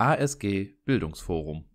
ASG Bildungsforum.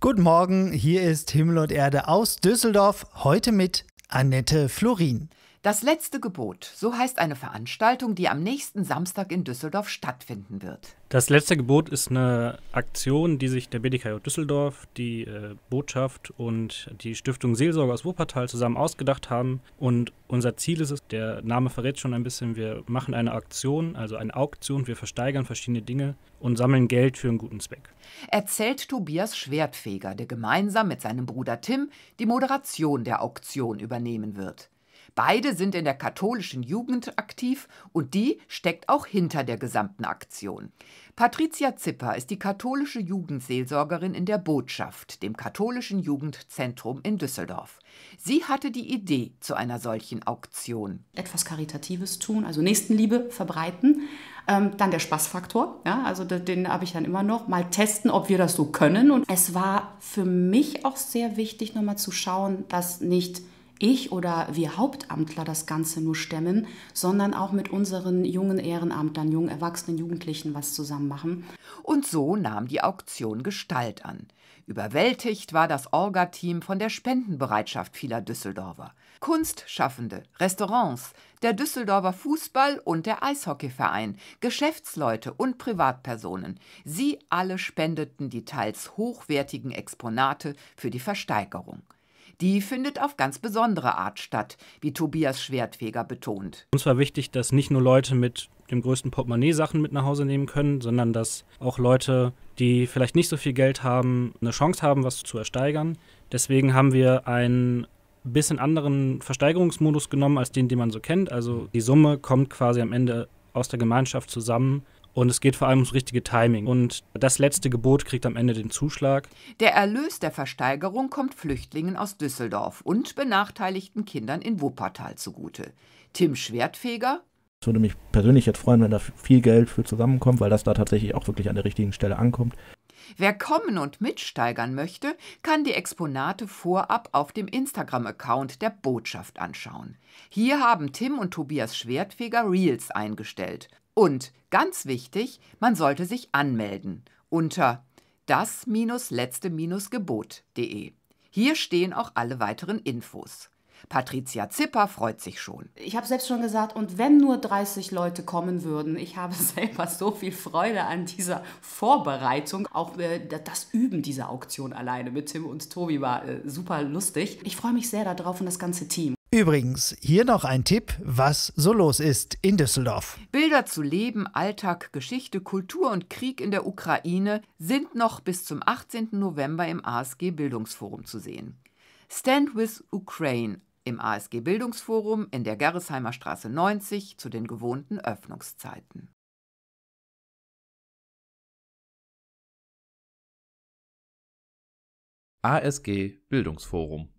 Guten Morgen, hier ist Himmel und Erde aus Düsseldorf, heute mit Annette Florin. Das letzte Gebot, so heißt eine Veranstaltung, die am nächsten Samstag in Düsseldorf stattfinden wird. Das letzte Gebot ist eine Aktion, die sich der BDKJ Düsseldorf, die äh, Botschaft und die Stiftung Seelsorge aus Wuppertal zusammen ausgedacht haben. Und unser Ziel ist es, der Name verrät schon ein bisschen, wir machen eine Aktion, also eine Auktion, wir versteigern verschiedene Dinge und sammeln Geld für einen guten Zweck. Erzählt Tobias Schwertfeger, der gemeinsam mit seinem Bruder Tim die Moderation der Auktion übernehmen wird. Beide sind in der katholischen Jugend aktiv und die steckt auch hinter der gesamten Aktion. Patricia Zipper ist die katholische Jugendseelsorgerin in der Botschaft, dem katholischen Jugendzentrum in Düsseldorf. Sie hatte die Idee zu einer solchen Auktion. Etwas Karitatives tun, also Nächstenliebe verbreiten. Ähm, dann der Spaßfaktor, ja, also den habe ich dann immer noch. Mal testen, ob wir das so können. Und es war für mich auch sehr wichtig, nochmal zu schauen, dass nicht ich oder wir Hauptamtler das Ganze nur stemmen, sondern auch mit unseren jungen Ehrenamtlern, jungen Erwachsenen, Jugendlichen was zusammen machen. Und so nahm die Auktion Gestalt an. Überwältigt war das Orga-Team von der Spendenbereitschaft vieler Düsseldorfer. Kunstschaffende, Restaurants, der Düsseldorfer Fußball- und der Eishockeyverein, Geschäftsleute und Privatpersonen. Sie alle spendeten die teils hochwertigen Exponate für die Versteigerung. Die findet auf ganz besondere Art statt, wie Tobias Schwertfeger betont. Uns war wichtig, dass nicht nur Leute mit dem größten Portemonnaie Sachen mit nach Hause nehmen können, sondern dass auch Leute, die vielleicht nicht so viel Geld haben, eine Chance haben, was zu ersteigern. Deswegen haben wir einen bisschen anderen Versteigerungsmodus genommen als den, den man so kennt. Also die Summe kommt quasi am Ende aus der Gemeinschaft zusammen und es geht vor allem ums richtige Timing. Und das letzte Gebot kriegt am Ende den Zuschlag. Der Erlös der Versteigerung kommt Flüchtlingen aus Düsseldorf und benachteiligten Kindern in Wuppertal zugute. Tim Schwertfeger. Es würde mich persönlich jetzt freuen, wenn da viel Geld für zusammenkommt, weil das da tatsächlich auch wirklich an der richtigen Stelle ankommt. Wer kommen und mitsteigern möchte, kann die Exponate vorab auf dem Instagram-Account der Botschaft anschauen. Hier haben Tim und Tobias Schwertfeger Reels eingestellt. Und ganz wichtig, man sollte sich anmelden unter das-letzte-gebot.de. Hier stehen auch alle weiteren Infos. Patricia Zipper freut sich schon. Ich habe selbst schon gesagt, und wenn nur 30 Leute kommen würden, ich habe selber so viel Freude an dieser Vorbereitung. Auch äh, das Üben dieser Auktion alleine mit Tim und Tobi war äh, super lustig. Ich freue mich sehr darauf und das ganze Team. Übrigens, hier noch ein Tipp, was so los ist in Düsseldorf. Bilder zu Leben, Alltag, Geschichte, Kultur und Krieg in der Ukraine sind noch bis zum 18. November im ASG Bildungsforum zu sehen. Stand with Ukraine im ASG Bildungsforum in der Gerresheimer Straße 90 zu den gewohnten Öffnungszeiten. ASG Bildungsforum